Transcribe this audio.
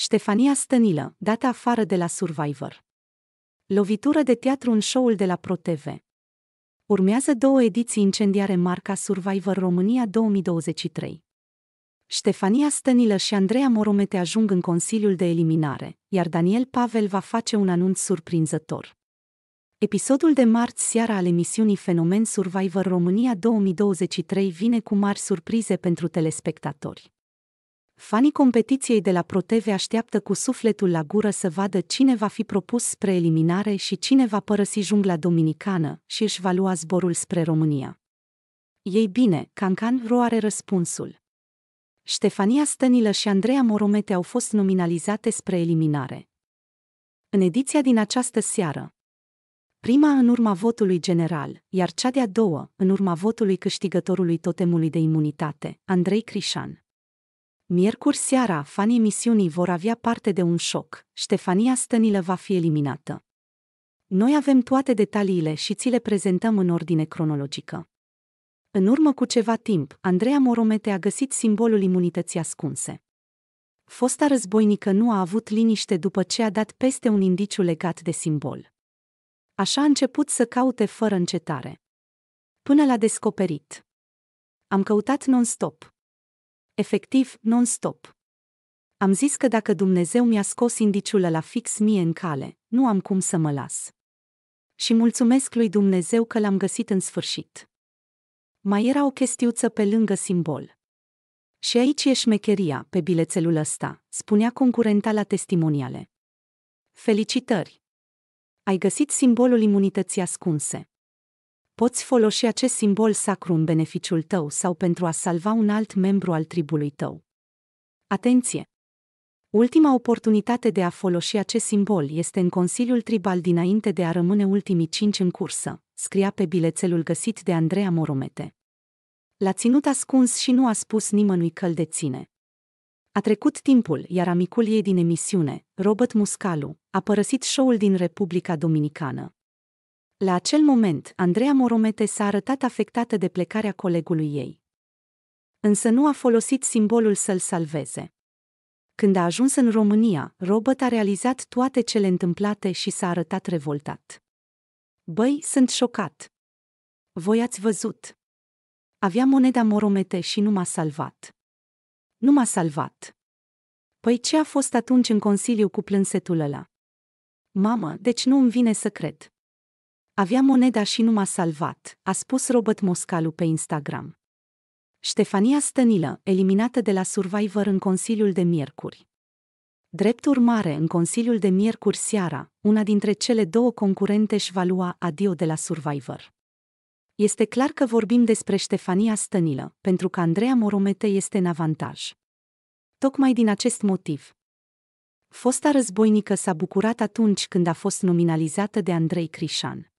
Ștefania Stănilă, dată afară de la Survivor. Lovitură de teatru în show-ul de la ProTV. Urmează două ediții incendiare marca Survivor România 2023. Ștefania Stănilă și Andreea Moromete ajung în Consiliul de Eliminare, iar Daniel Pavel va face un anunț surprinzător. Episodul de marți seara al emisiunii Fenomen Survivor România 2023 vine cu mari surprize pentru telespectatori fanii competiției de la ProTV așteaptă cu sufletul la gură să vadă cine va fi propus spre eliminare și cine va părăsi jungla dominicană și își va lua zborul spre România. Ei bine, Cancan Ro are răspunsul. Ștefania Stănilă și Andreea Moromete au fost nominalizate spre eliminare. În ediția din această seară, prima în urma votului general, iar cea de-a doua în urma votului câștigătorului totemului de imunitate, Andrei Crișan. Miercuri seara, fanii emisiunii vor avea parte de un șoc. Ștefania Stănilă va fi eliminată. Noi avem toate detaliile și ți le prezentăm în ordine cronologică. În urmă cu ceva timp, Andreea Moromete a găsit simbolul imunității ascunse. Fosta războinică nu a avut liniște după ce a dat peste un indiciu legat de simbol. Așa a început să caute fără încetare. Până l-a descoperit. Am căutat non-stop, efectiv, non-stop. Am zis că dacă Dumnezeu mi-a scos indiciul la fix mie în cale, nu am cum să mă las. Și mulțumesc lui Dumnezeu că l-am găsit în sfârșit. Mai era o chestiuță pe lângă simbol. Și aici e șmecheria, pe bilețelul ăsta, spunea concurenta la testimoniale. Felicitări! Ai găsit simbolul imunității ascunse poți folosi acest simbol sacru în beneficiul tău sau pentru a salva un alt membru al tribului tău. Atenție! Ultima oportunitate de a folosi acest simbol este în Consiliul Tribal dinainte de a rămâne ultimii cinci în cursă, scria pe bilețelul găsit de Andreea Moromete. L-a ținut ascuns și nu a spus nimănui că îl deține. A trecut timpul, iar amicul ei din emisiune, Robert Muscalu, a părăsit show-ul din Republica Dominicană. La acel moment, Andreea Moromete s-a arătat afectată de plecarea colegului ei. Însă nu a folosit simbolul să-l salveze. Când a ajuns în România, Robert a realizat toate cele întâmplate și s-a arătat revoltat. Băi, sunt șocat. Voi ați văzut. Avea moneda Moromete și nu m-a salvat. Nu m-a salvat. Păi ce a fost atunci în consiliu cu plânsetul ăla? Mamă, deci nu îmi vine să cred. Avea moneda și nu m-a salvat, a spus Robert Moscalu pe Instagram. Ștefania Stănilă, eliminată de la Survivor în Consiliul de Miercuri. Drept urmare, în Consiliul de Miercuri seara, una dintre cele două concurente își va lua adio de la Survivor. Este clar că vorbim despre Ștefania Stănilă, pentru că Andreea Moromete este în avantaj. Tocmai din acest motiv. Fosta războinică s-a bucurat atunci când a fost nominalizată de Andrei Crișan.